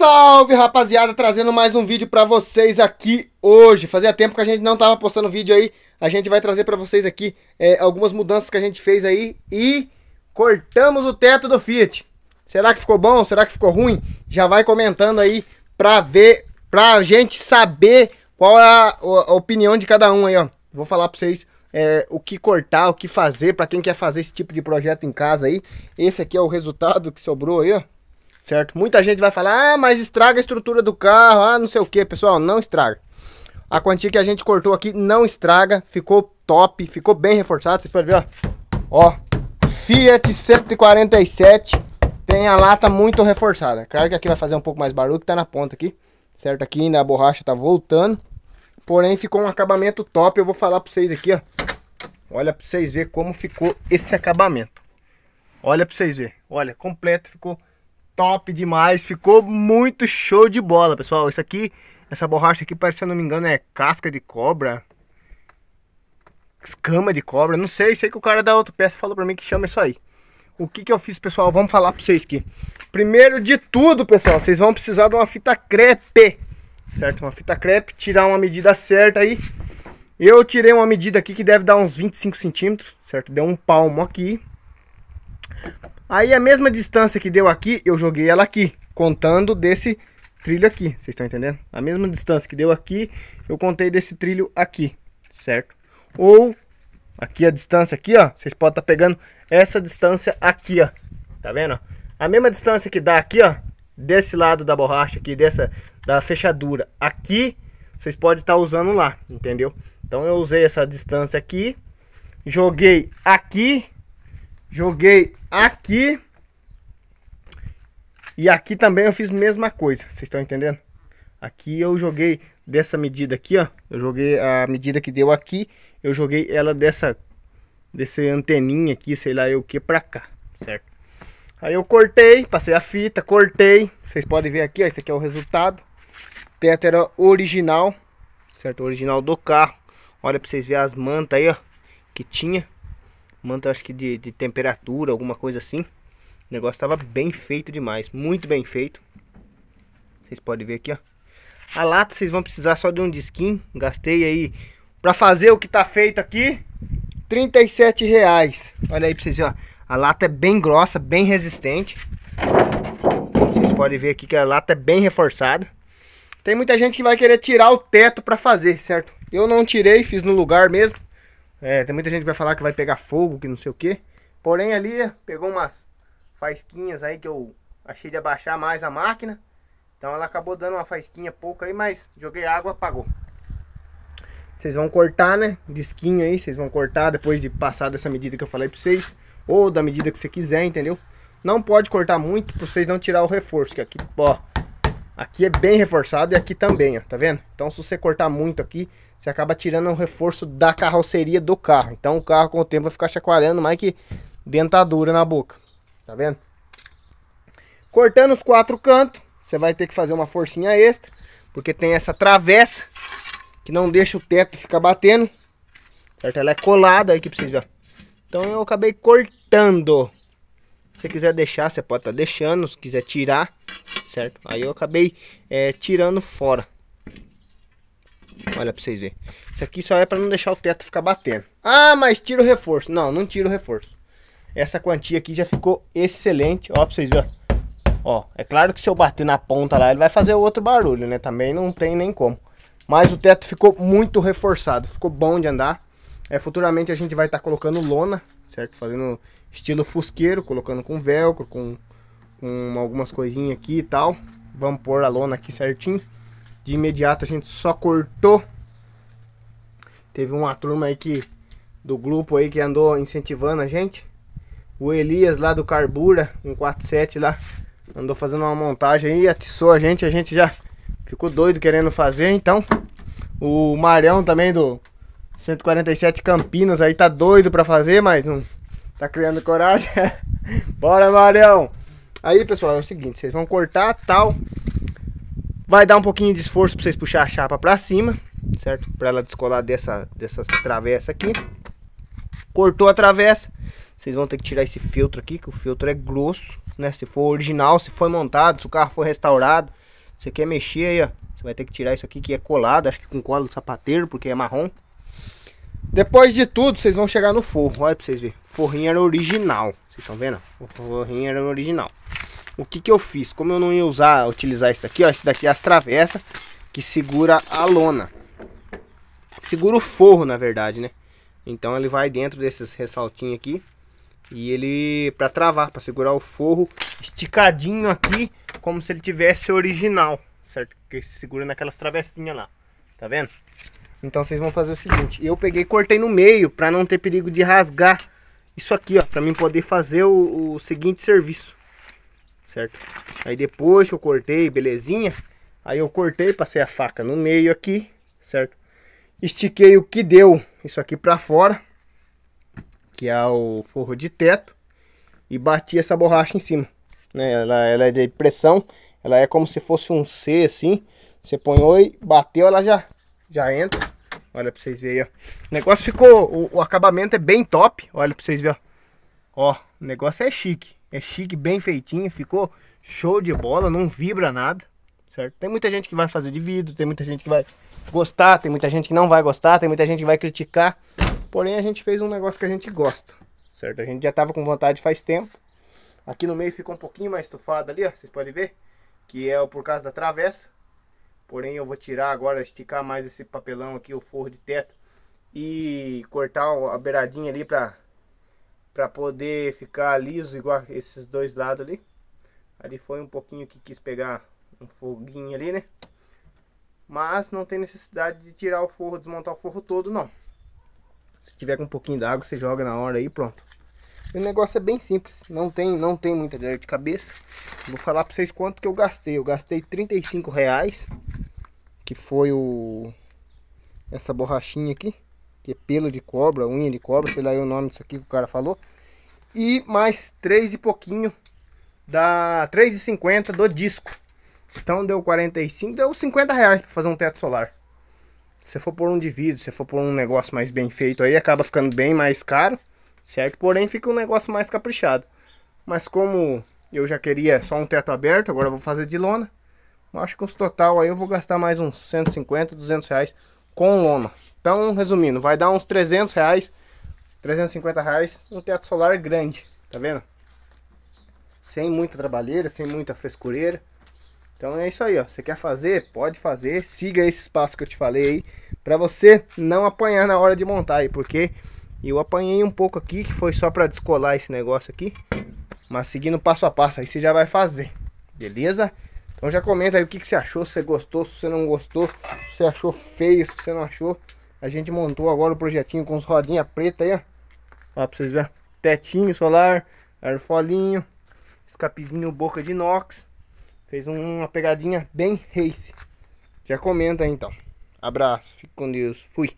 Salve rapaziada, trazendo mais um vídeo pra vocês aqui hoje. Fazia tempo que a gente não tava postando vídeo aí. A gente vai trazer pra vocês aqui é, algumas mudanças que a gente fez aí e cortamos o teto do Fiat. Será que ficou bom? Será que ficou ruim? Já vai comentando aí pra ver, pra gente saber qual é a, a opinião de cada um aí, ó. Vou falar pra vocês é, o que cortar, o que fazer pra quem quer fazer esse tipo de projeto em casa aí. Esse aqui é o resultado que sobrou aí, ó certo? Muita gente vai falar, ah, mas estraga a estrutura do carro, ah, não sei o que, pessoal, não estraga. A quantia que a gente cortou aqui não estraga, ficou top, ficou bem reforçado, vocês podem ver, ó. Ó, Fiat 147 tem a lata muito reforçada. Claro que aqui vai fazer um pouco mais barulho, que tá na ponta aqui, certo? Aqui ainda a borracha tá voltando, porém ficou um acabamento top, eu vou falar pra vocês aqui, ó. Olha pra vocês verem como ficou esse acabamento. Olha pra vocês verem, olha, completo ficou top demais. Ficou muito show de bola, pessoal. Isso aqui, essa borracha aqui, parece, se eu não me engano, é casca de cobra. Escama de cobra, não sei, sei que o cara da outra peça falou pra mim que chama isso aí. O que que eu fiz, pessoal? Vamos falar pra vocês aqui. Primeiro de tudo, pessoal, vocês vão precisar de uma fita crepe. Certo? Uma fita crepe, tirar uma medida certa aí. Eu tirei uma medida aqui que deve dar uns 25 centímetros, certo? Deu um palmo aqui. Aí a mesma distância que deu aqui, eu joguei ela aqui, contando desse trilho aqui. Vocês estão entendendo? A mesma distância que deu aqui, eu contei desse trilho aqui, certo? Ou aqui a distância aqui, ó. Vocês podem estar tá pegando essa distância aqui, ó. Tá vendo? A mesma distância que dá aqui, ó. Desse lado da borracha aqui, dessa da fechadura aqui, vocês podem estar tá usando lá, entendeu? Então eu usei essa distância aqui, joguei aqui Joguei aqui. E aqui também eu fiz a mesma coisa. Vocês estão entendendo? Aqui eu joguei dessa medida aqui, ó. Eu joguei a medida que deu aqui. Eu joguei ela dessa, desse anteninha aqui, sei lá eu o que, para cá. Certo? Aí eu cortei, passei a fita, cortei. Vocês podem ver aqui, ó. Esse aqui é o resultado. era original. Certo? Original do carro. Olha para vocês verem as mantas aí, ó. Que tinha manta acho que de, de temperatura, alguma coisa assim. O negócio estava bem feito demais, muito bem feito. Vocês podem ver aqui, ó. A lata vocês vão precisar só de um disquinho. Gastei aí para fazer o que tá feito aqui, R$ reais. Olha aí para vocês ó. A lata é bem grossa, bem resistente. Vocês podem ver aqui que a lata é bem reforçada. Tem muita gente que vai querer tirar o teto para fazer, certo? Eu não tirei, fiz no lugar mesmo. É, tem muita gente que vai falar que vai pegar fogo, que não sei o que. Porém, ali pegou umas faisquinhas aí que eu achei de abaixar mais a máquina. Então ela acabou dando uma faisquinha pouca aí, mas joguei água, apagou. Vocês vão cortar, né? Disquinho aí, vocês vão cortar depois de passar dessa medida que eu falei pra vocês. Ou da medida que você quiser, entendeu? Não pode cortar muito pra vocês não tirar o reforço, que aqui, ó, Aqui é bem reforçado e aqui também, ó, tá vendo? Então se você cortar muito aqui, você acaba tirando o reforço da carroceria do carro. Então o carro com o tempo vai ficar chacoalhando mais que dentadura na boca, tá vendo? Cortando os quatro cantos, você vai ter que fazer uma forcinha extra, porque tem essa travessa que não deixa o teto ficar batendo, certo? Ela é colada aqui pra vocês verem. Então eu acabei cortando. Se você quiser deixar, você pode estar tá deixando, se quiser tirar certo? Aí eu acabei é, tirando fora. Olha pra vocês verem. Isso aqui só é pra não deixar o teto ficar batendo. Ah, mas tira o reforço. Não, não tira o reforço. Essa quantia aqui já ficou excelente. Ó, pra vocês verem. Ó, é claro que se eu bater na ponta lá, ele vai fazer outro barulho, né? Também não tem nem como. Mas o teto ficou muito reforçado. Ficou bom de andar. É, futuramente a gente vai estar tá colocando lona, certo? Fazendo estilo fusqueiro, colocando com velcro, com com algumas coisinhas aqui e tal. Vamos pôr a lona aqui certinho. De imediato a gente só cortou. Teve uma turma aí que do grupo aí que andou incentivando a gente. O Elias lá do Carbura, 147 lá, andou fazendo uma montagem aí, atiçou a gente, a gente já ficou doido querendo fazer, então. O Marião também do 147 Campinas aí tá doido para fazer, mas não tá criando coragem. Bora, Marião! Aí, pessoal, é o seguinte, vocês vão cortar tal. Vai dar um pouquinho de esforço para vocês puxar a chapa para cima, certo? Para ela descolar dessa, dessa travessa aqui. Cortou a travessa. Vocês vão ter que tirar esse filtro aqui, que o filtro é grosso, né? Se for original, se foi montado, se o carro foi restaurado. Você quer mexer aí, ó. Você vai ter que tirar isso aqui que é colado, acho que com cola do sapateiro, porque é marrom. Depois de tudo, vocês vão chegar no forro. Olha pra vocês verem. Forrinho era original. Vocês estão vendo? O forrinho era original o que, que eu fiz? Como eu não ia usar, utilizar isso daqui, ó, isso daqui é as travessas que segura a lona. Segura o forro, na verdade, né? Então ele vai dentro desses ressaltinhos aqui e ele para travar, para segurar o forro esticadinho aqui, como se ele tivesse original, certo? Que segura naquelas travessinhas lá. Tá vendo? Então vocês vão fazer o seguinte, eu peguei e cortei no meio para não ter perigo de rasgar isso aqui, ó, para mim poder fazer o, o seguinte serviço certo? Aí depois que eu cortei, belezinha, aí eu cortei, passei a faca no meio aqui, certo? Estiquei o que deu isso aqui pra fora, que é o forro de teto, e bati essa borracha em cima, né? Ela, ela é de pressão, ela é como se fosse um C assim, você põe e bateu, ela já, já entra. Olha pra vocês verem, ó. O negócio ficou, o, o acabamento é bem top, olha pra vocês verem, ó. Ó, o negócio é chique. É chique, bem feitinho, ficou show de bola, não vibra nada, certo? Tem muita gente que vai fazer de vidro, tem muita gente que vai gostar, tem muita gente que não vai gostar, tem muita gente que vai criticar. Porém, a gente fez um negócio que a gente gosta, certo? A gente já tava com vontade faz tempo. Aqui no meio ficou um pouquinho mais estufado ali, ó, vocês podem ver, que é por causa da travessa. Porém, eu vou tirar agora, esticar mais esse papelão aqui, o forro de teto e cortar a beiradinha ali para para poder ficar liso igual esses dois lados ali. Ali foi um pouquinho que quis pegar um foguinho ali, né? Mas não tem necessidade de tirar o forro, desmontar o forro todo, não. Se tiver com um pouquinho d'água, você joga na hora aí pronto. o negócio é bem simples, não tem, não tem muita dor de cabeça. Vou falar para vocês quanto que eu gastei. Eu gastei 35 reais, que foi o essa borrachinha aqui que é pelo de cobra, unha de cobra, sei lá o nome disso aqui que o cara falou. E mais 3 e pouquinho da 3,50 do disco. Então deu 45, deu 50 reais para fazer um teto solar. Se for por um de vidro, se for por um negócio mais bem feito aí, acaba ficando bem mais caro, certo? Porém fica um negócio mais caprichado. Mas como eu já queria só um teto aberto, agora vou fazer de lona. acho que os total aí eu vou gastar mais uns 150, 200 reais com lona. Então, resumindo, vai dar uns 300 reais, 350 reais, um teto solar grande, tá vendo? Sem muita trabalheira, sem muita frescureira. Então é isso aí, ó. Você quer fazer? Pode fazer. Siga esse espaço que eu te falei aí, para você não apanhar na hora de montar aí, porque eu apanhei um pouco aqui, que foi só para descolar esse negócio aqui. Mas seguindo passo a passo aí você já vai fazer, beleza? Então já comenta aí o que, que você achou, se você gostou, se você não gostou, se você achou feio, se você não achou. A gente montou agora o projetinho com os rodinhas pretas aí, ó. Ó, pra vocês verem. Tetinho solar, arfolinho, escapezinho boca de inox. Fez uma pegadinha bem race. Já comenta aí, então. Abraço, fique com Deus, fui.